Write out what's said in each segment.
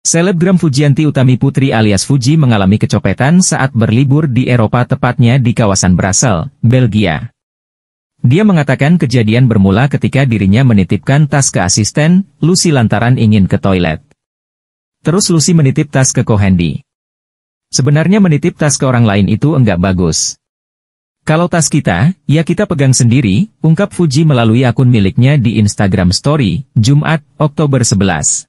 Selebgram Fujianti Utami Putri alias Fuji mengalami kecopetan saat berlibur di Eropa tepatnya di kawasan Brasel, Belgia. Dia mengatakan kejadian bermula ketika dirinya menitipkan tas ke asisten, Lucy lantaran ingin ke toilet. Terus Lucy menitip tas ke Kohendi. Sebenarnya menitip tas ke orang lain itu enggak bagus. Kalau tas kita, ya kita pegang sendiri, ungkap Fuji melalui akun miliknya di Instagram Story, Jumat, Oktober 11.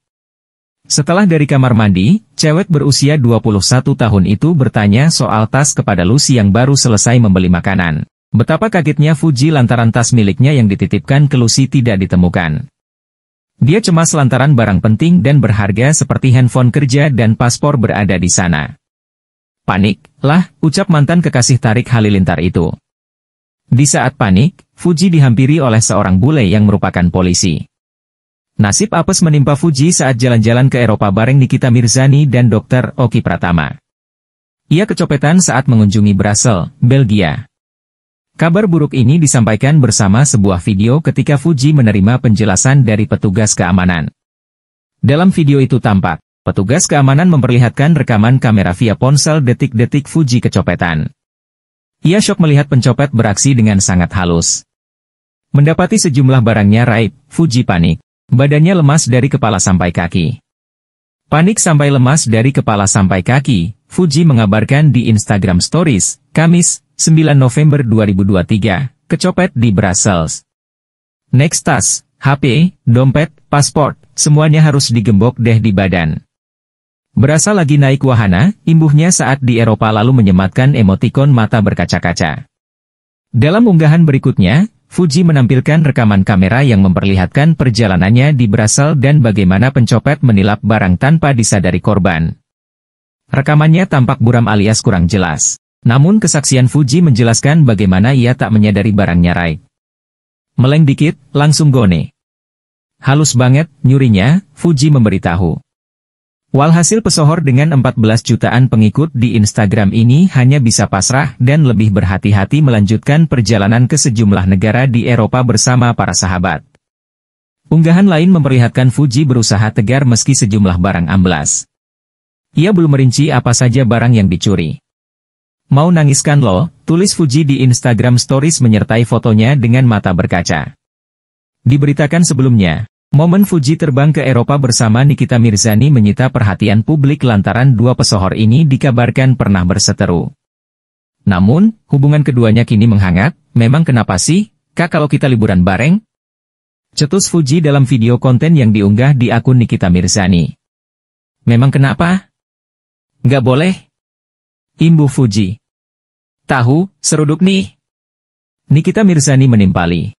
Setelah dari kamar mandi, cewek berusia 21 tahun itu bertanya soal tas kepada Lucy yang baru selesai membeli makanan. Betapa kagetnya Fuji lantaran tas miliknya yang dititipkan ke Lucy tidak ditemukan. Dia cemas lantaran barang penting dan berharga seperti handphone kerja dan paspor berada di sana. Panik, lah, ucap mantan kekasih Tarik Halilintar itu. Di saat panik, Fuji dihampiri oleh seorang bule yang merupakan polisi. Nasib apes menimpa Fuji saat jalan-jalan ke Eropa bareng Nikita Mirzani dan Dr. Oki Pratama. Ia kecopetan saat mengunjungi Brussels, Belgia. Kabar buruk ini disampaikan bersama sebuah video ketika Fuji menerima penjelasan dari petugas keamanan. Dalam video itu tampak, petugas keamanan memperlihatkan rekaman kamera via ponsel detik-detik Fuji kecopetan. Ia shock melihat pencopet beraksi dengan sangat halus. Mendapati sejumlah barangnya raib, Fuji panik. Badannya lemas dari kepala sampai kaki. Panik sampai lemas dari kepala sampai kaki, Fuji mengabarkan di Instagram Stories, Kamis, 9 November 2023, kecopet di Brussels. Next tas, HP, dompet, pasport, semuanya harus digembok deh di badan. Berasa lagi naik wahana, imbuhnya saat di Eropa lalu menyematkan emotikon mata berkaca-kaca. Dalam unggahan berikutnya, Fuji menampilkan rekaman kamera yang memperlihatkan perjalanannya di Brasil dan bagaimana pencopet menilap barang tanpa disadari korban. Rekamannya tampak buram alias kurang jelas. Namun kesaksian Fuji menjelaskan bagaimana ia tak menyadari barangnya Rai. Meleng dikit, langsung gone. Halus banget, nyurinya, Fuji memberitahu. Walhasil pesohor dengan 14 jutaan pengikut di Instagram ini hanya bisa pasrah dan lebih berhati-hati melanjutkan perjalanan ke sejumlah negara di Eropa bersama para sahabat. Unggahan lain memperlihatkan Fuji berusaha tegar meski sejumlah barang amblas. Ia belum merinci apa saja barang yang dicuri. Mau nangiskan lo, tulis Fuji di Instagram Stories menyertai fotonya dengan mata berkaca. Diberitakan sebelumnya, Momen Fuji terbang ke Eropa bersama Nikita Mirzani menyita perhatian publik lantaran dua pesohor ini dikabarkan pernah berseteru. Namun, hubungan keduanya kini menghangat, memang kenapa sih, kak kalau kita liburan bareng? Cetus Fuji dalam video konten yang diunggah di akun Nikita Mirzani. Memang kenapa? Nggak boleh? Imbu Fuji. Tahu, seruduk nih. Nikita Mirzani menimpali.